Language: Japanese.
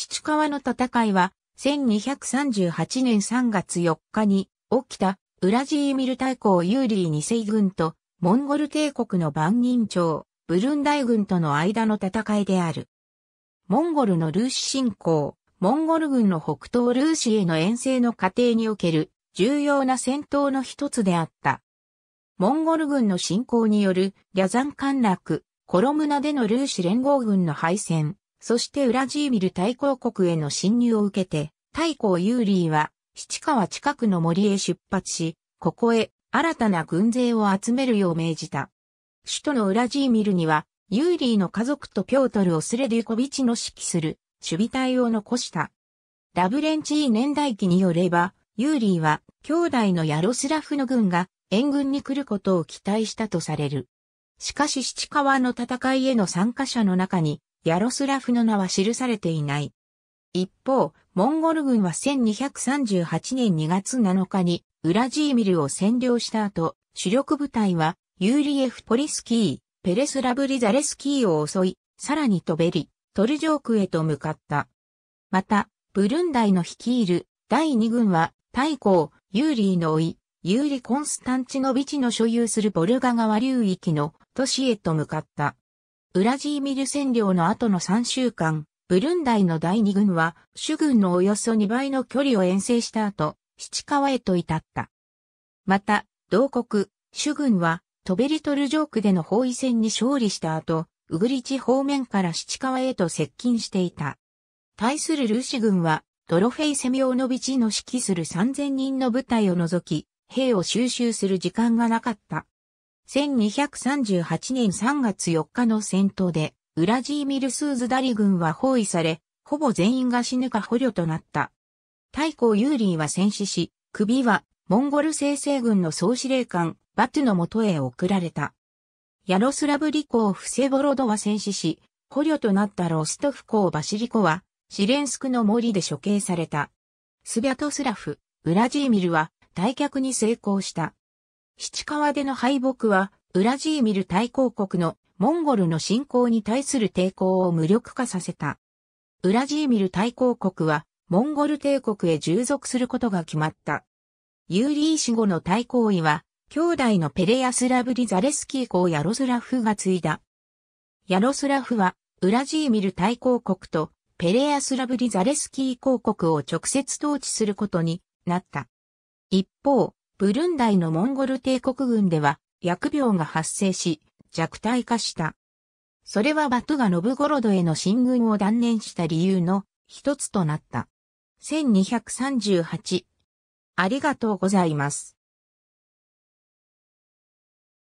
七川の戦いは、1238年3月4日に起きたウラジーミル大公ユーリー二世軍とモンゴル帝国の万人町、ブルンダイ軍との間の戦いである。モンゴルのルーシ侵攻、モンゴル軍の北東ルーシへの遠征の過程における重要な戦闘の一つであった。モンゴル軍の侵攻によるリャザン陥落、コロムナでのルーシ連合軍の敗戦、そしてウラジーミル大公国への侵入を受けて、大公ユーリーは、七川近くの森へ出発し、ここへ新たな軍勢を集めるよう命じた。首都のウラジーミルには、ユーリーの家族とピョートル・をスレデュコビチの指揮する守備隊を残した。ラブレンチー年代記によれば、ユーリーは兄弟のヤロスラフの軍が援軍に来ることを期待したとされる。しかし七川の戦いへの参加者の中に、ヤロスラフの名は記されていない。一方、モンゴル軍は1238年2月7日にウラジーミルを占領した後、主力部隊はユーリエフ・ポリスキー、ペレスラブリザレスキーを襲い、さらにトベリ、トルジョークへと向かった。また、ブルンダイの率いる第2軍は、太閤、ユーリーの老い、ユーリ・コンスタンチノビチの所有するボルガ川流域の都市へと向かった。ウラジーミル占領の後の3週間、ブルンダイの第2軍は、主軍のおよそ2倍の距離を遠征した後、七川へと至った。また、同国、主軍は、トベリトルジョークでの包囲戦に勝利した後、ウグリチ方面から七川へと接近していた。対するルーシ軍は、ドロフェイ・セミオノビチの指揮する3000人の部隊を除き、兵を収集する時間がなかった。1238年3月4日の戦闘で、ウラジーミルスーズダリ軍は包囲され、ほぼ全員が死ぬか捕虜となった。太鼓ユーリーは戦死し、首はモンゴル生成軍の総司令官、バトゥの元へ送られた。ヤロスラブリコーフセボロドは戦死し、捕虜となったロストフコーバシリコは、シレンスクの森で処刑された。スビャトスラフ、ウラジーミルは、退却に成功した。七川での敗北は、ウラジーミル大公国のモンゴルの侵攻に対する抵抗を無力化させた。ウラジーミル大公国は、モンゴル帝国へ従属することが決まった。ユーリー氏後の大公位は、兄弟のペレヤスラブリザレスキー公ヤロスラフが継いだ。ヤロスラフは、ウラジーミル大公国とペレアスラブリザレスキー公国を直接統治することになった。一方、ブルンダイのモンゴル帝国軍では、薬病が発生し、弱体化した。それはバトゥガ・ノブゴロドへの進軍を断念した理由の一つとなった。1238。ありがとうございます。